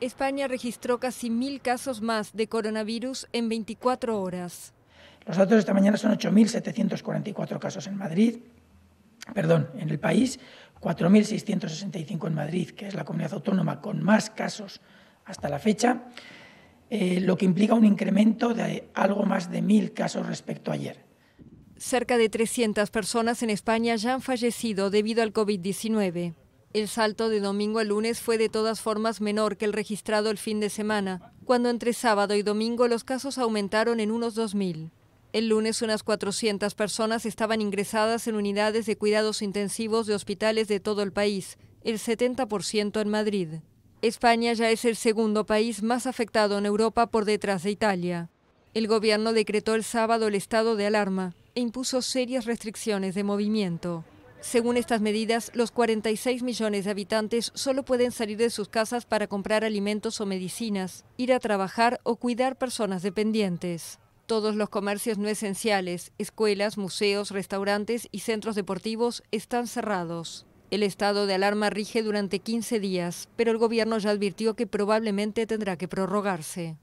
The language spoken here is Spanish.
España registró casi mil casos más de coronavirus en 24 horas. Los datos de esta mañana son 8.744 casos en Madrid, perdón, en el país, 4.665 en Madrid, que es la comunidad autónoma con más casos hasta la fecha, eh, lo que implica un incremento de algo más de mil casos respecto a ayer. Cerca de 300 personas en España ya han fallecido debido al COVID-19. El salto de domingo a lunes fue de todas formas menor que el registrado el fin de semana, cuando entre sábado y domingo los casos aumentaron en unos 2.000. El lunes unas 400 personas estaban ingresadas en unidades de cuidados intensivos de hospitales de todo el país, el 70% en Madrid. España ya es el segundo país más afectado en Europa por detrás de Italia. El gobierno decretó el sábado el estado de alarma e impuso serias restricciones de movimiento. Según estas medidas, los 46 millones de habitantes solo pueden salir de sus casas para comprar alimentos o medicinas, ir a trabajar o cuidar personas dependientes. Todos los comercios no esenciales, escuelas, museos, restaurantes y centros deportivos están cerrados. El estado de alarma rige durante 15 días, pero el gobierno ya advirtió que probablemente tendrá que prorrogarse.